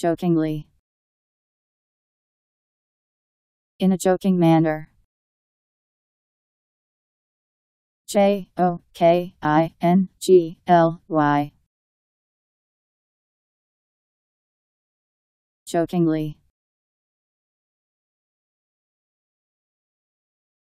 jokingly. In a joking manner. J O K I N G L Y. Jokingly.